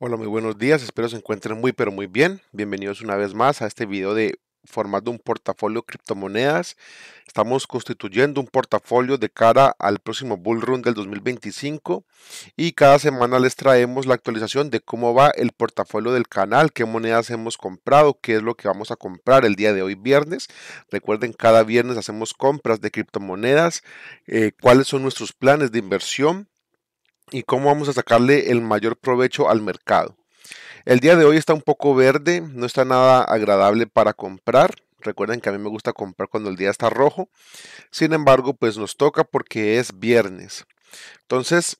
Hola, muy buenos días, espero se encuentren muy pero muy bien. Bienvenidos una vez más a este video de formando un portafolio de criptomonedas. Estamos constituyendo un portafolio de cara al próximo Bull Run del 2025 y cada semana les traemos la actualización de cómo va el portafolio del canal, qué monedas hemos comprado, qué es lo que vamos a comprar el día de hoy viernes. Recuerden, cada viernes hacemos compras de criptomonedas, eh, cuáles son nuestros planes de inversión y cómo vamos a sacarle el mayor provecho al mercado. El día de hoy está un poco verde, no está nada agradable para comprar. Recuerden que a mí me gusta comprar cuando el día está rojo. Sin embargo, pues nos toca porque es viernes. Entonces,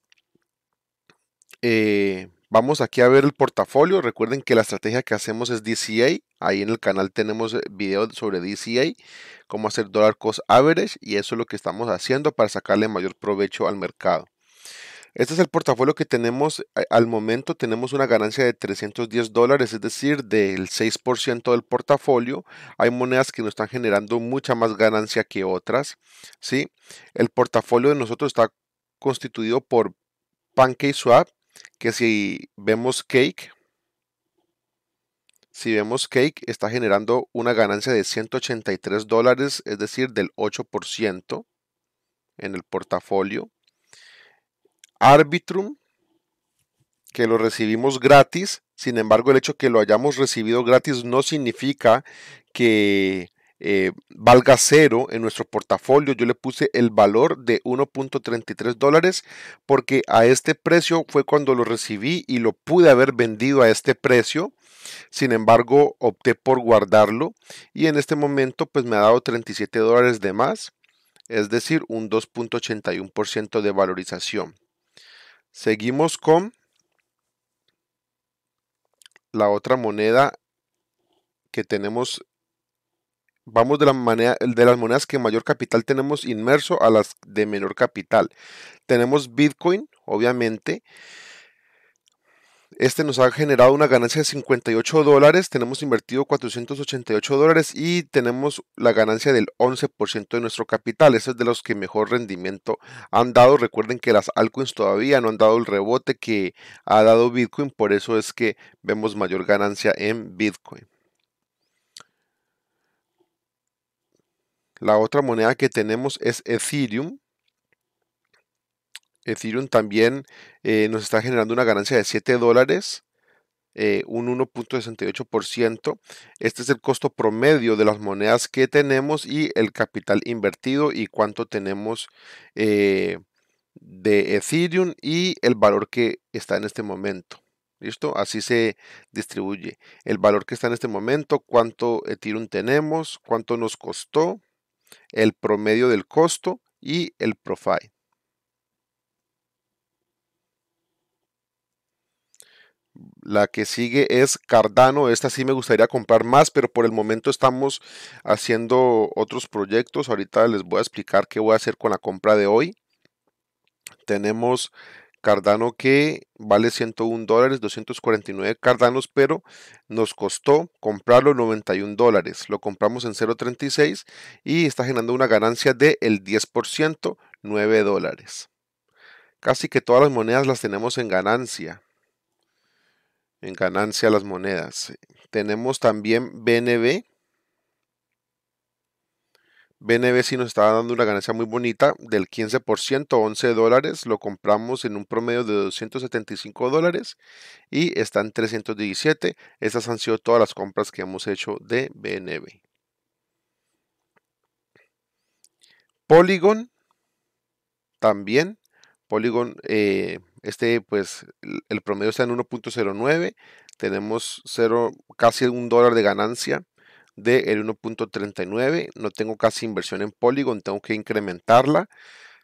eh, vamos aquí a ver el portafolio. Recuerden que la estrategia que hacemos es DCA. Ahí en el canal tenemos eh, videos sobre DCA, cómo hacer dólar cost average. Y eso es lo que estamos haciendo para sacarle mayor provecho al mercado. Este es el portafolio que tenemos eh, al momento. Tenemos una ganancia de 310 dólares, es decir, del 6% del portafolio. Hay monedas que nos están generando mucha más ganancia que otras. ¿sí? El portafolio de nosotros está constituido por PancakeSwap, que si vemos Cake, si vemos Cake está generando una ganancia de 183 dólares, es decir, del 8% en el portafolio. Arbitrum, que lo recibimos gratis. Sin embargo, el hecho que lo hayamos recibido gratis no significa que eh, valga cero en nuestro portafolio. Yo le puse el valor de 1.33 dólares porque a este precio fue cuando lo recibí y lo pude haber vendido a este precio. Sin embargo, opté por guardarlo y en este momento pues me ha dado 37 dólares de más, es decir, un 2.81% de valorización. Seguimos con la otra moneda que tenemos. Vamos de, la manera, de las monedas que mayor capital tenemos inmerso a las de menor capital. Tenemos Bitcoin, obviamente. Este nos ha generado una ganancia de 58 dólares, tenemos invertido 488 dólares y tenemos la ganancia del 11% de nuestro capital. Ese es de los que mejor rendimiento han dado. Recuerden que las altcoins todavía no han dado el rebote que ha dado Bitcoin, por eso es que vemos mayor ganancia en Bitcoin. La otra moneda que tenemos es Ethereum Ethereum también eh, nos está generando una ganancia de 7 dólares, eh, un 1.68%. Este es el costo promedio de las monedas que tenemos y el capital invertido y cuánto tenemos eh, de Ethereum y el valor que está en este momento. ¿Listo? Así se distribuye. El valor que está en este momento, cuánto Ethereum tenemos, cuánto nos costó, el promedio del costo y el profile. La que sigue es Cardano. Esta sí me gustaría comprar más, pero por el momento estamos haciendo otros proyectos. Ahorita les voy a explicar qué voy a hacer con la compra de hoy. Tenemos Cardano que vale 101 dólares, 249 Cardanos, pero nos costó comprarlo 91 dólares. Lo compramos en 0.36 y está generando una ganancia del por 10%, 9 dólares. Casi que todas las monedas las tenemos en ganancia en ganancia las monedas. Tenemos también BNB. BNB sí nos estaba dando una ganancia muy bonita del 15%, 11 dólares. Lo compramos en un promedio de 275 dólares y está en 317. Estas han sido todas las compras que hemos hecho de BNB. Polygon también. Polygon eh, este, pues, el, promedio está en 1.09. Tenemos cero, casi un dólar de ganancia de el 1.39. No tengo casi inversión en Polygon, tengo que incrementarla.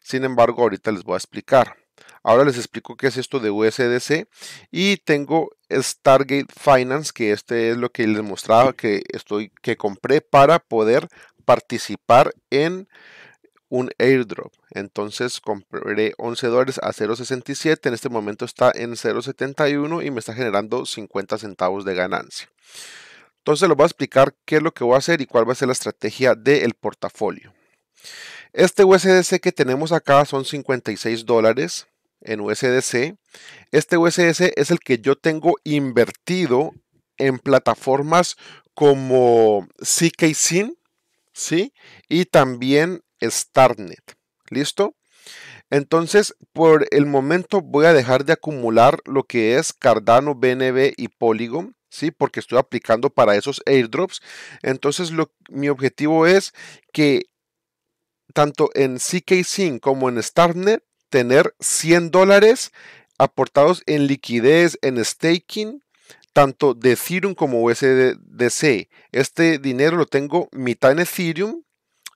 Sin embargo, ahorita les voy a explicar. Ahora les explico qué es esto de USDC y tengo Stargate Finance, que este es lo que les mostraba que estoy que compré para poder participar en un airdrop. Entonces compré 11 dólares a 0.67. En este momento está en 0.71 y me está generando 50 centavos de ganancia. Entonces les voy a explicar qué es lo que voy a hacer y cuál va a ser la estrategia del portafolio. Este USDC que tenemos acá son 56 dólares en USDC. Este USDC es el que yo tengo invertido en plataformas como CKSIN ¿sí? Y también Starnet. ¿Listo? Entonces, por el momento voy a dejar de acumular lo que es Cardano, BNB y Polygon, ¿sí? Porque estoy aplicando para esos airdrops. Entonces, lo, mi objetivo es que tanto en CKSync como en Starnet tener 100 dólares aportados en liquidez, en staking, tanto de Ethereum como USDC. Este dinero lo tengo mitad en Ethereum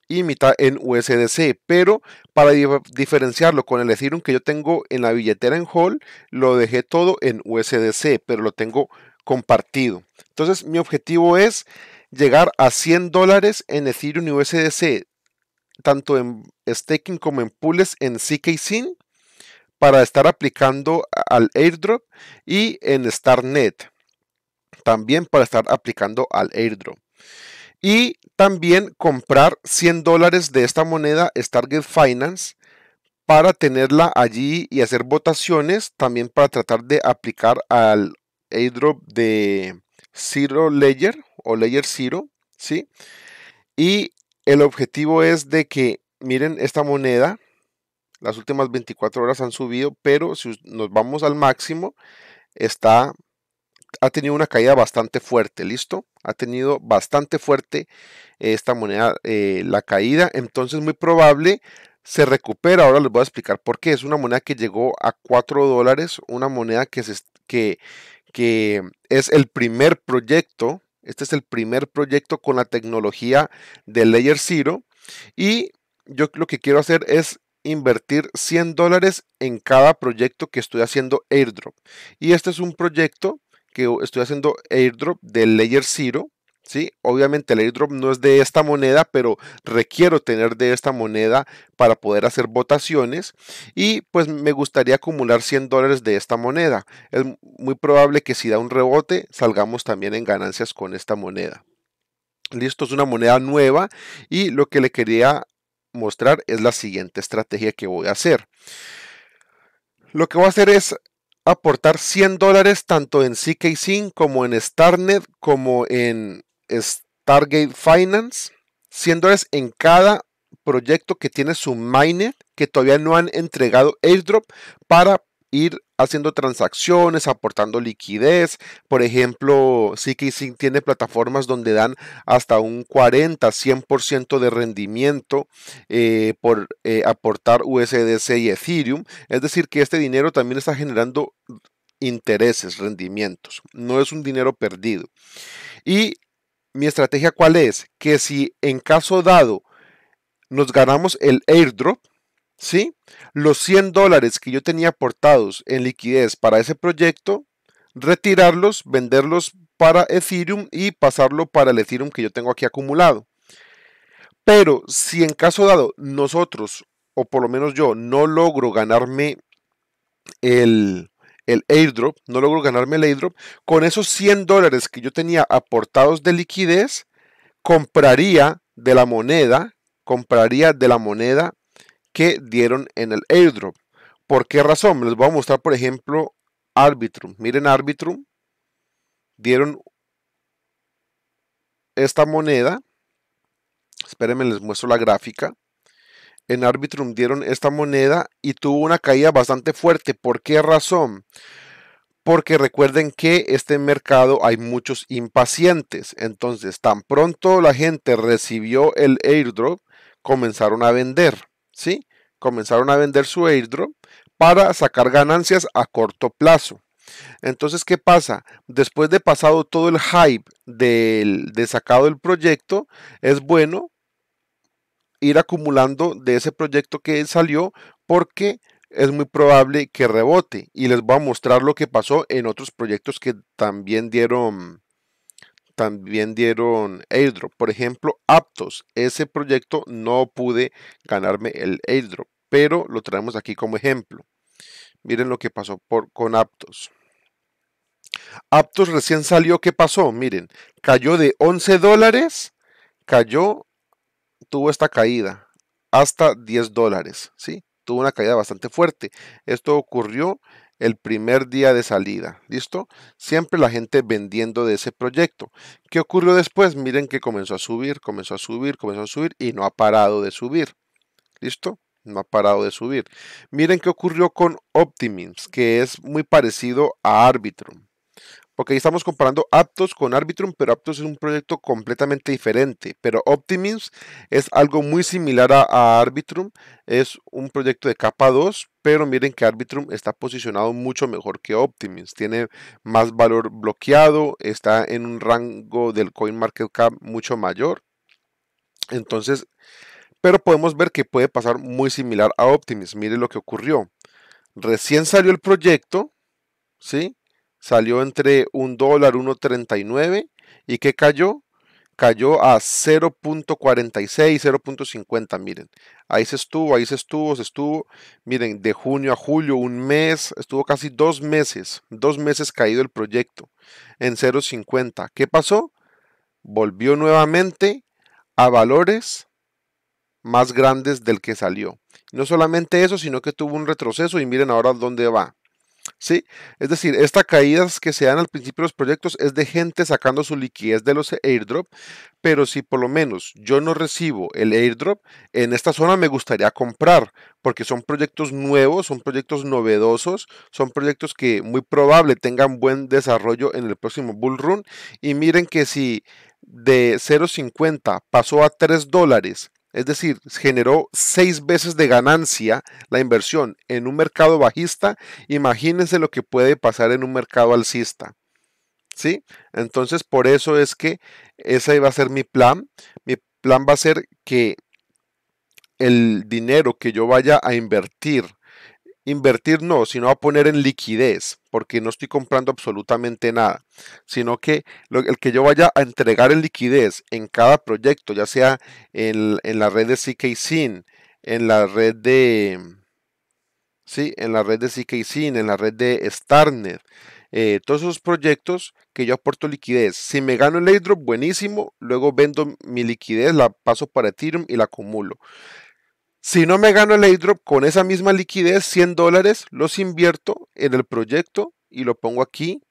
y mitad en USDC. Pero para diferenciarlo con el Ethereum que yo tengo en la billetera en Hall, lo dejé todo en USDC, pero lo tengo compartido. Entonces mi objetivo es llegar a 100 dólares en Ethereum y USDC, tanto en staking como en pools en CKSIN para estar aplicando al airdrop y en StarNet también para estar aplicando al airdrop. Y también comprar 100 dólares de esta moneda Stargate Finance para tenerla allí y hacer votaciones. También para tratar de aplicar al airdrop de Zero Layer o Layer Zero. ¿sí? Y el objetivo es de que, miren, esta moneda, las últimas 24 horas han subido, pero si nos vamos al máximo, está ha tenido una caída bastante fuerte, ¿listo? Ha tenido bastante fuerte eh, esta moneda, eh, la caída, entonces muy probable se recupera, ahora les voy a explicar por qué, es una moneda que llegó a 4 dólares, una moneda que, que, que es el primer proyecto, este es el primer proyecto con la tecnología de Layer Zero y yo lo que quiero hacer es invertir 100 dólares en cada proyecto que estoy haciendo airdrop. Y este es un proyecto que estoy haciendo airdrop del layer 0. ¿sí? Obviamente el airdrop no es de esta moneda, pero requiero tener de esta moneda para poder hacer votaciones. Y pues me gustaría acumular 100 dólares de esta moneda. Es muy probable que si da un rebote, salgamos también en ganancias con esta moneda. Listo, es una moneda nueva y lo que le quería mostrar es la siguiente estrategia que voy a hacer. Lo que voy a hacer es aportar 100 dólares tanto en CKC como en Starnet como en Stargate Finance. 100 dólares en cada proyecto que tiene su miner que todavía no han entregado airdrop para ir haciendo transacciones, aportando liquidez. Por ejemplo, CKSync tiene plataformas donde dan hasta un 40, 100% de rendimiento eh, por eh, aportar USDC y Ethereum. Es decir, que este dinero también está generando intereses, rendimientos. No es un dinero perdido. Y mi estrategia cuál es? Que si en caso dado nos ganamos el airdrop, los 100 dólares que yo tenía aportados en liquidez para ese proyecto, retirarlos, venderlos para Ethereum y pasarlo para el Ethereum que yo tengo aquí acumulado. Pero si en caso dado nosotros, o por lo menos yo, no logro ganarme el, el airdrop, no logro ganarme el airdrop, con esos 100 dólares que yo tenía aportados de liquidez, compraría de la moneda, compraría de la moneda que dieron en el airdrop. ¿Por qué razón? Les voy a mostrar, por ejemplo, Arbitrum. Miren Arbitrum. Dieron esta moneda. Espérenme, les muestro la gráfica. En Arbitrum dieron esta moneda y tuvo una caída bastante fuerte. ¿Por qué razón? Porque recuerden que este mercado hay muchos impacientes. Entonces, tan pronto la gente recibió el airdrop, comenzaron a vender. Comenzaron a vender su airdrop para sacar ganancias a corto plazo. Entonces, ¿qué pasa? Después de pasado todo el hype del, de sacado del proyecto, es bueno ir acumulando de ese proyecto que salió porque es muy probable que rebote y les voy a mostrar lo que pasó en otros proyectos que también dieron también dieron airdrop. Por ejemplo, Aptos, ese proyecto no pude ganarme el airdrop, pero lo traemos aquí como ejemplo. Miren lo que pasó por, con Aptos. Aptos recién salió, ¿qué pasó? Miren, cayó de 11 dólares, cayó, tuvo esta caída hasta 10 dólares, ¿sí? Tuvo una caída bastante fuerte. Esto ocurrió el primer día de salida. ¿Listo? Siempre la gente vendiendo de ese proyecto. ¿Qué ocurrió después? Miren que comenzó a subir, comenzó a subir, comenzó a subir y no ha parado de subir. ¿Listo? No ha parado de subir. Miren qué ocurrió con Optimins, que es muy parecido a Arbitrum porque ahí estamos comparando Aptos con Arbitrum, pero Aptos es un proyecto completamente diferente, pero Optimus es algo muy similar a, Arbitrum, es un proyecto de capa 2, pero miren que Arbitrum está posicionado mucho mejor que Optimins, tiene más valor bloqueado, está en un rango del CoinMarketCap mucho mayor, entonces, pero podemos ver que puede pasar muy similar a Optimus. Miren lo que ocurrió. Recién salió el proyecto, ¿sí? salió entre un dólar 1.39 y ¿qué cayó cayó a 0.46, 0.50, miren. Ahí se estuvo, ahí se estuvo, se estuvo. Miren, de junio a julio, un mes, estuvo casi dos meses, dos meses caído el proyecto en 0.50. ¿Qué pasó? Volvió nuevamente a valores más grandes del que salió. No solamente eso, sino que tuvo un retroceso y miren ahora dónde va. ¿sí? Es decir, estas caídas que se dan al principio de los proyectos es de gente sacando su liquidez de los airdrop, pero si por lo menos yo no recibo el airdrop, en esta zona me gustaría comprar, porque son proyectos nuevos, son proyectos novedosos, son proyectos que muy probable tengan buen desarrollo en el próximo bull run, y miren que si de 0.50 pasó a 3 dólares es decir, generó seis veces de ganancia la inversión en un mercado bajista. Imagínense lo que puede pasar en un mercado alcista. ¿Sí? Entonces, por eso es que ese iba a ser mi plan. Mi plan va a ser que el dinero que yo vaya a invertir Invertir no, sino a poner en liquidez, porque no estoy comprando absolutamente nada, sino que el que yo vaya a entregar en liquidez en cada proyecto, ya sea en, la red de sin en la red de... Sí, en la red de en la red de Starnet, eh, todos esos proyectos que yo aporto liquidez. Si me gano el airdrop, buenísimo. Luego vendo mi liquidez, la paso para Ethereum y la acumulo. Si no me gano el airdrop con esa misma liquidez, 100 dólares, los invierto en el proyecto y lo pongo aquí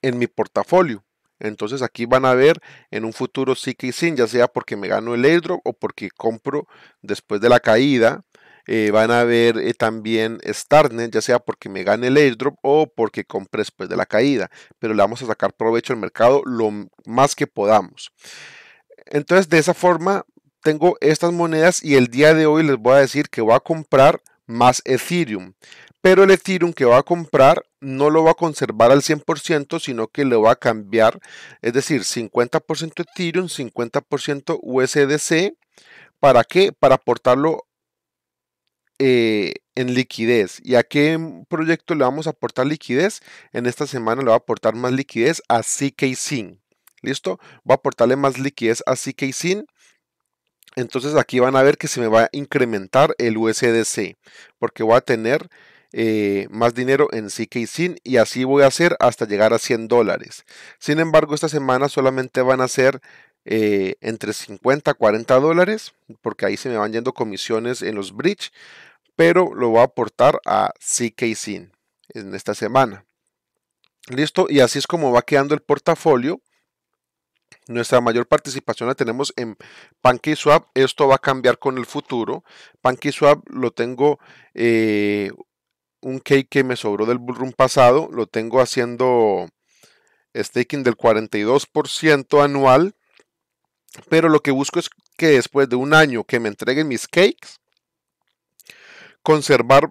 en mi portafolio. Entonces aquí van a ver en un futuro sí que sin, ya sea porque me gano el airdrop o porque compro después de la caída. Eh, van a ver eh, también Starnet, ya sea porque me gane el airdrop o porque compré después de la caída. Pero le vamos a sacar provecho al mercado lo más que podamos. Entonces de esa forma tengo estas monedas y el día de hoy les voy a decir que voy a comprar más Ethereum. Pero el Ethereum que va a comprar no lo va a conservar al 100%, sino que lo va a cambiar. Es decir, 50% Ethereum, 50% USDC. ¿Para qué? Para aportarlo eh, en liquidez. ¿Y a qué proyecto le vamos a aportar liquidez? En esta semana le va a aportar más liquidez a CK ¿Listo? Va a aportarle más liquidez a CK entonces aquí van a ver que se me va a incrementar el USDC porque voy a tener eh, más dinero en CKSIN y así voy a hacer hasta llegar a 100 dólares. Sin embargo, esta semana solamente van a ser eh, entre 50 a 40 dólares porque ahí se me van yendo comisiones en los bridge, pero lo voy a aportar a CKSIN en esta semana. Listo, y así es como va quedando el portafolio nuestra mayor participación la tenemos en Swap. Esto va a cambiar con el futuro. Swap lo tengo eh, un cake que me sobró del bullrun pasado. Lo tengo haciendo staking del 42% anual. Pero lo que busco es que después de un año que me entreguen mis cakes, conservar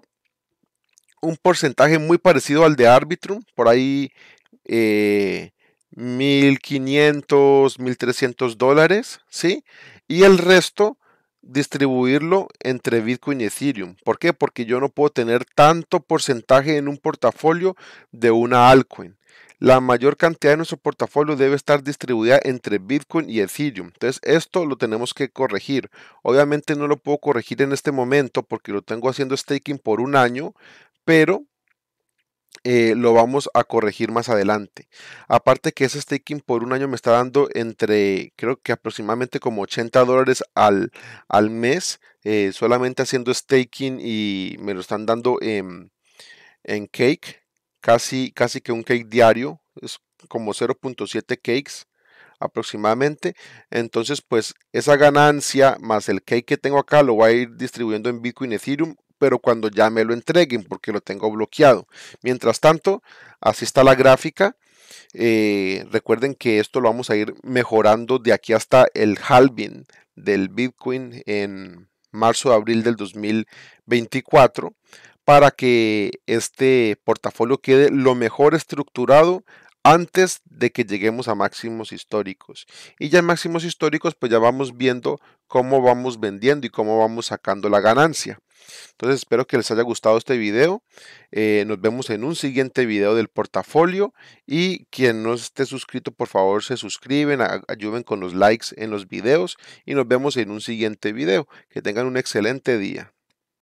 un porcentaje muy parecido al de Arbitrum. Por ahí eh, 1.500, 1.300 dólares, ¿sí? Y el resto distribuirlo entre Bitcoin y Ethereum. ¿Por qué? Porque yo no puedo tener tanto porcentaje en un portafolio de una altcoin. La mayor cantidad de nuestro portafolio debe estar distribuida entre Bitcoin y Ethereum. Entonces, esto lo tenemos que corregir. Obviamente no lo puedo corregir en este momento porque lo tengo haciendo staking por un año, pero eh, lo vamos a corregir más adelante. Aparte que ese staking por un año me está dando entre, creo que aproximadamente como 80 dólares al, al mes, eh, solamente haciendo staking y me lo están dando en, en cake, casi, casi que un cake diario, es como 0.7 cakes aproximadamente. Entonces, pues esa ganancia más el cake que tengo acá lo voy a ir distribuyendo en Bitcoin Ethereum pero cuando ya me lo entreguen porque lo tengo bloqueado. Mientras tanto, así está la gráfica. Eh, recuerden que esto lo vamos a ir mejorando de aquí hasta el halving del Bitcoin en marzo abril del 2024 para que este portafolio quede lo mejor estructurado antes de que lleguemos a máximos históricos. Y ya en máximos históricos, pues ya vamos viendo cómo vamos vendiendo y cómo vamos sacando la ganancia. Entonces espero que les haya gustado este video. Eh, nos vemos en un siguiente video del portafolio y quien no esté suscrito por favor se suscriben, ayuden con los likes en los videos y nos vemos en un siguiente video. Que tengan un excelente día.